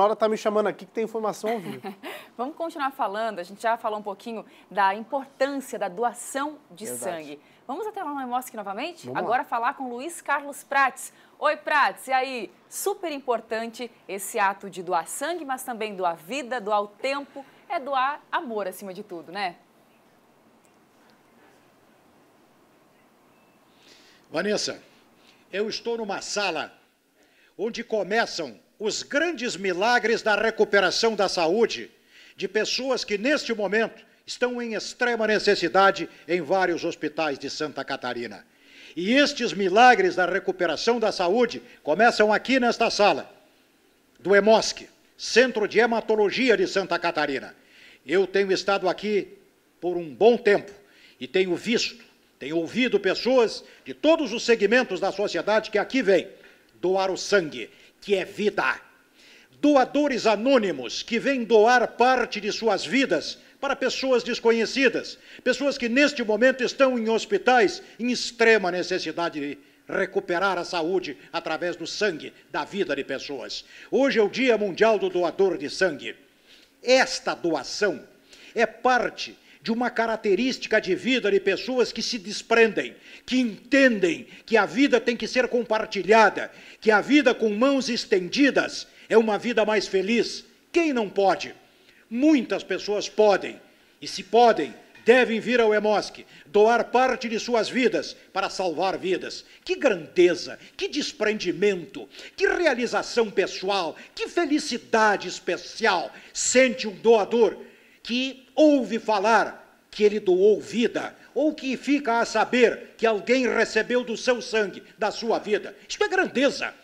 Nora está me chamando aqui que tem informação ao vivo. Vamos continuar falando, a gente já falou um pouquinho da importância da doação de Verdade. sangue. Vamos até lá no Emosc novamente? Vamos Agora lá. falar com Luiz Carlos Prates. Oi, Prates, e aí? Super importante esse ato de doar sangue, mas também doar vida, doar o tempo, é doar amor acima de tudo, né? Vanessa, eu estou numa sala onde começam os grandes milagres da recuperação da saúde de pessoas que, neste momento, estão em extrema necessidade em vários hospitais de Santa Catarina. E estes milagres da recuperação da saúde começam aqui nesta sala, do EMOSC, Centro de Hematologia de Santa Catarina. Eu tenho estado aqui por um bom tempo e tenho visto, tenho ouvido pessoas de todos os segmentos da sociedade que aqui vêm doar o sangue que é vida. Doadores anônimos que vêm doar parte de suas vidas para pessoas desconhecidas, pessoas que neste momento estão em hospitais em extrema necessidade de recuperar a saúde através do sangue, da vida de pessoas. Hoje é o Dia Mundial do Doador de Sangue. Esta doação é parte de uma característica de vida de pessoas que se desprendem, que entendem que a vida tem que ser compartilhada, que a vida com mãos estendidas é uma vida mais feliz. Quem não pode? Muitas pessoas podem, e se podem, devem vir ao EMOSC, doar parte de suas vidas para salvar vidas. Que grandeza, que desprendimento, que realização pessoal, que felicidade especial sente um doador que ouve falar que ele doou vida, ou que fica a saber que alguém recebeu do seu sangue, da sua vida. Isto é grandeza.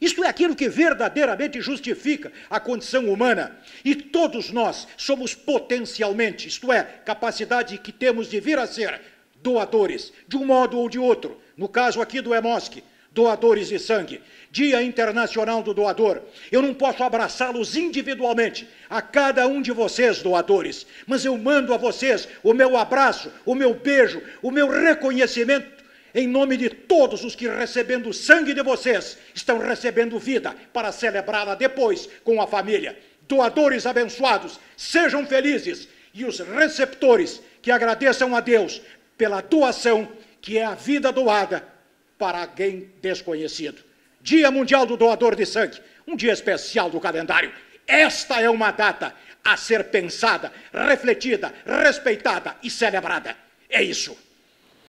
Isto é aquilo que verdadeiramente justifica a condição humana. E todos nós somos potencialmente, isto é, capacidade que temos de vir a ser doadores, de um modo ou de outro. No caso aqui do Emosque, doadores de sangue, Dia Internacional do Doador. Eu não posso abraçá-los individualmente, a cada um de vocês, doadores, mas eu mando a vocês o meu abraço, o meu beijo, o meu reconhecimento. Em nome de todos os que, recebendo o sangue de vocês, estão recebendo vida para celebrá-la depois com a família. Doadores abençoados, sejam felizes e os receptores que agradeçam a Deus pela doação que é a vida doada para alguém desconhecido. Dia Mundial do Doador de Sangue, um dia especial do calendário. Esta é uma data a ser pensada, refletida, respeitada e celebrada. É isso.